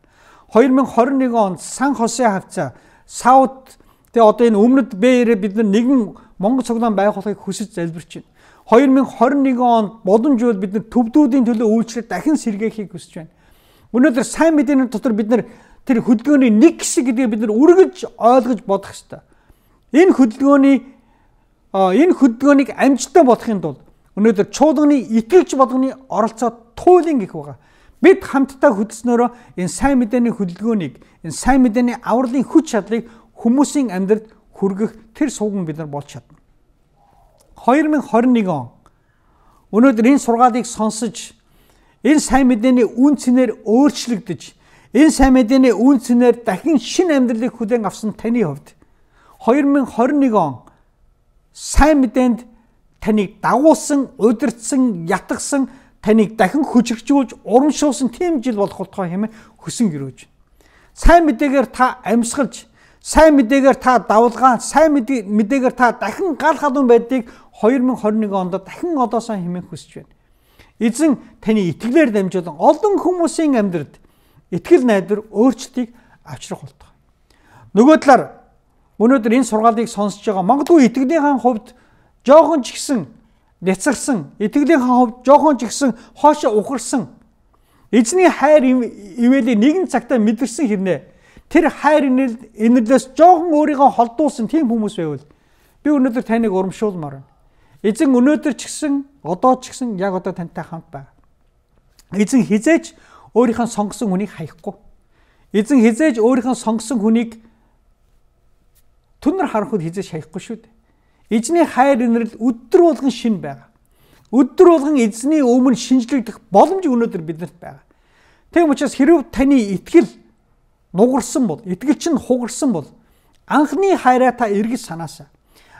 2021 онд Сан Хосе хавцаа Саут Тэгээ одоо энэ өмнөд Б-ээр бид нар нэгэн Монгол цуглаан байгуулахыг хүсэж залбирч байна. 2021 онд бодон жил бид нар төвдүүдийн төлөө үйлчлэл дахин сэргээхийг хүсэж байна. Өнөөдөр сайн мэдээний дотор бид нар тэр хөдөлгөөний нэг хэсэг гэдгийг бид нар үргэлж ойлгож бодох хэрэгтэй. Энэ хөдөлгөөний энэ хөдөлгөөнийг амжилттай болохын тулд өнөөдөр чуулганы итгэлч болгоны оролцоо туйлын гих байгаа. Бид хамтдаа хөдөлснөөрөө энэ сайн мэдээний хөдөлгөөнийг, энэ сайн мэдээний авралын хүч чадлыг хүмүүсийн амьдралд хүргэх тэр сууган бид нар болж чадна. 2021 он өнөөдөр энэ сургаалыг сонсож энэ сайн мэдээний үн цэнээр өөрчлөгдөж энэ сайн мэдээний үн цэнээр дахин шин амьдралыг хүлээн авсан таны хувьд 2021 он сайн мэдээнд таныг дагуулсан, удирдсан, ятгсан, таныг дахин хүчрхжүүлж урамшуулсан тийм жил болох болтгой хэмээн хүсэн гэрөөж. Сайн мэдээгээр та амьсгалж Сайн мэдээгээр та давлгаан, сайн мэдээгээр та дахин гал халуун байдгийг 2021 онд дахин одоосоо хэмээх хүсэж байна. Эзэн таны итгэлээр дамжуулан олон хүмүүсийн амьдралд итгэл найдвар өөрчлөлтийг авчрах болдог. Нөгөө талаар өнөөдөр энэ сургаалыг сонсож байгаа Монголын итгэлийнхэн хувьд жоохон ч ихсэн нэцгэрсэн, итгэлийнхэн хувьд жоохон ч ихсэн хоошо ухарсан. Эзний хайр ивэлийг нэгэн цагтаа мэдэрсэн хэрнээ тэр хайр инэрлээс жоохон өөрийгөө холдуулсан тийм хүмүүс байвал би өнөөдөр таныг урамшуулмаар байна. Эзэн өнөөдөр ч гэсэн одоо ч гэсэн яг одоо тантай хамт байна. Эзэн хизээж өөрийнхөө сонгосон хүнийг хаяхгүй. Эзэн хизээж өөрийнхөө сонгосон хүнийг түнэр харанхуйд хизээж хаяхгүй шүү дээ. Эзний хайр инэрл өдөр болгон шин байгаа. Өдөр болгон эзний өмнө шинжлэгдэх боломж өнөөдөр бидэнд байгаа. Тэгм учраас хэрв таны итгэл нугарсан бол итгэлч нь хугарсан бол анхны хайраа та эргэж санаасаа.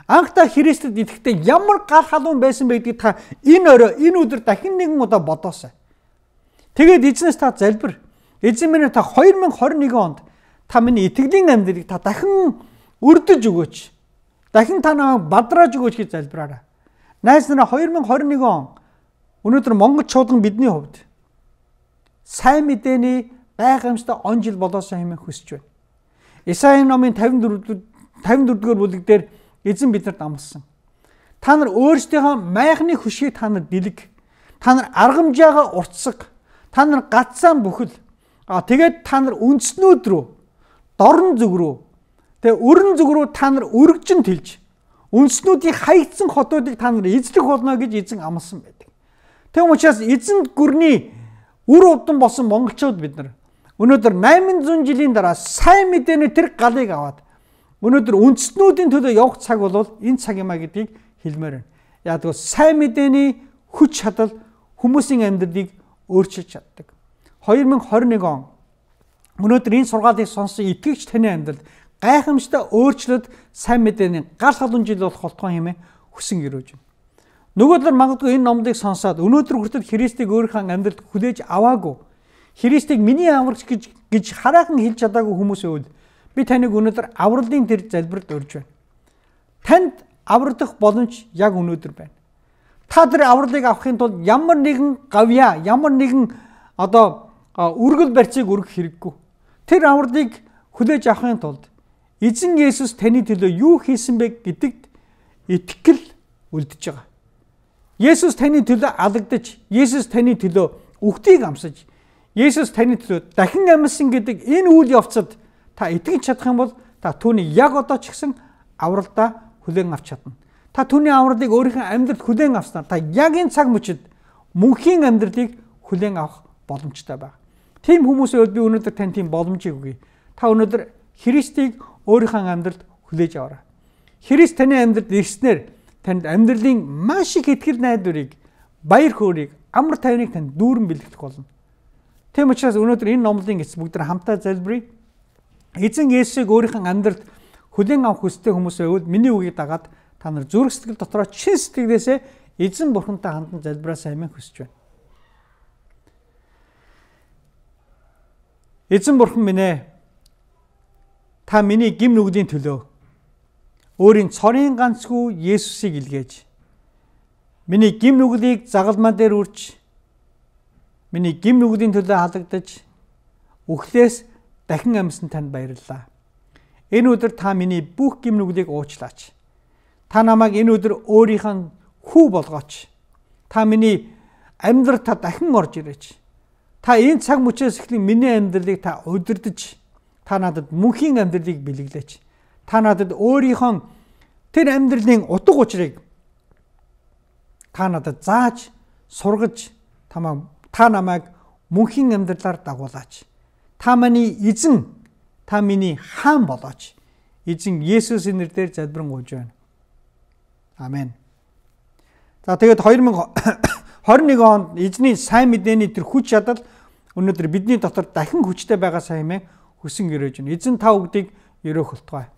Анх та Христэд итгэхдээ ямар гал халуун байсан бэ гэдгийг та энэ өрөө энэ өдөр дахин нэгэн удаа бодоосай. Тэгээд эзнээс та залбир. Эзэн минь та 2021 онд та миний итгэлийн амьдралыг та дахин өрдөж өгөөч. Дахин та намайг бадрааж өгөөч гэж залбираарай. Найз нараа 2021 он өнөөдөр монголчууд нь бидний хувьд сайн мэдээний гайхамштай он жил болоосоо хэмээн хүсэж байна. Исаи номын 54 54-р бүлэг дээр эзэн бидэнд амласан. Та нар өөрсдийнхөө майхны хөшгийг та нар дэлг. Та нар аргамжаагаа уртсаг. Та нар гацаан бүхэл. А тэгээд та нар үндснүүд рүү дорн зүг рүү тэгээ өрн зүг рүү та нар өргөжн тэлж үндснүүдийн хаягдсан хотуудыг та нар эзлэх болно гэж эзэн амласан байдаг. Тэгм учраас эзэн гүрний үр удам болсон монголчууд бид нар Өнөөдөр 800 жилийн дараа сайн мэдээний тэр галыг аваад өнөөдөр үндэстнүүдийн төлөө явах цаг бол энэ цаг юм а гэдгийг хэлмээр байна. Яг нь сайн мэдээний хүч чадал хүмүүсийн амьдралыг өөрчилж чаддаг. 2021 он өнөөдөр энэ сургаалыг сонссон итгэгч таны амьдралд гайхамштай өөрчлөлт сайн мэдээний гал халуун жил болох холтгон хэмээн хүсэн гэрөөж байна. Нөгөө талаар магадгүй энэ номдыг сонсоод өнөөдөр хүртэл Христийг өөрийнхөө амьдралд хүлээж аваагүй Христийг миний аврагч гэж гэж хараахан хэлж чадаагүй хүмүүс өвөл би таныг өнөөдөр авралын тэр залбирт урьж байна. Танд аврагдах боломж яг өнөөдөр байна. Та тэр авралыг авахын тулд ямар нэгэн гавья, ямар нэгэн одоо үргэл барьцыг өргөх хэрэггүй. Тэр авралыг хүлээж авахын тулд эзэн Есүс таны төлөө юу хийсэн бэ гэдэгт итгэл үлдэж байгаа. Есүс таны төлөө алагдаж, Есүс таны төлөө үхтийг амсаж, Есүс таны төлөө дахин амьсан гэдэг энэ үйл явцад та итгэж чадах юм бол та түүний яг одоо ч гэсэн авралдаа хүлээн авч чадна. Та түүний авралыг өөрийнхөө амьдралд хүлээн авснаар та яг энэ цаг мөчид мөнхийн амьдралыг хүлээн авах боломжтой байна. Тийм хүмүүсээ бол би өнөөдөр тань тийм боломжийг өгье. Та өнөөдөр Христийг өөрийнхөө амьдралд хүлээж аваарай. Христ таны амьдралд ирснээр танд амьдралын маш их ихтгэл найдварыг, баяр хөөргийг, амар тайвныг танд дүүрэн бэлтгэх болно. Тийм учраас өнөөдөр энэ номлын эцэс бүгд хамтаа залбирая. Эзэн Есүсийг өөрийнхөө амьдралд хүлээн авах хүстэй хүмүүс байвал миний үгийг дагаад та нар зүрх сэтгэл дотроо чин сэтгэлээсээ эзэн бурхантай хандан залбираасаа хэмээн хүсэж байна. Эзэн бурхан минь ээ та миний гим нүглийн төлөө өөрийн цорын ганцгүй Есүсийг илгээж миний гим нүглийг загалмаа дээр үрч Миний гим нүгдийн төлөө халагдаж өхлөөс дахин амьсан танд баярлалаа. Энэ өдөр та миний бүх гим нүглийг уучлаач. Та намайг энэ өдөр өөрийнхөө хүү болгооч. Та миний амьдрал та дахин орж ирээч. Та энэ цаг мөчөөс эхлэн миний амьдралыг та удирдах. Та надад мөнхийн амьдралыг бэлэглээч. Та надад өөрийнхөө тэр амьдралын утга учирыг та надад зааж сургаж тамаа та намайг мөнхийн амьдралаар дагуулаач. Та миний эзэн, та миний хаан болооч. Эзэн Есүсийн нэрээр залбирanгуйж байна. Амен. За тэгээд 2021 [coughs] онд эзний сайн мэдээний тэр хүч чадал өнөөдөр бидний дотор дахин хүчтэй байгаа сайн хэмээн хүсэн гэрэж байна. Эзэн та бүгдийг өрөөх болтугай.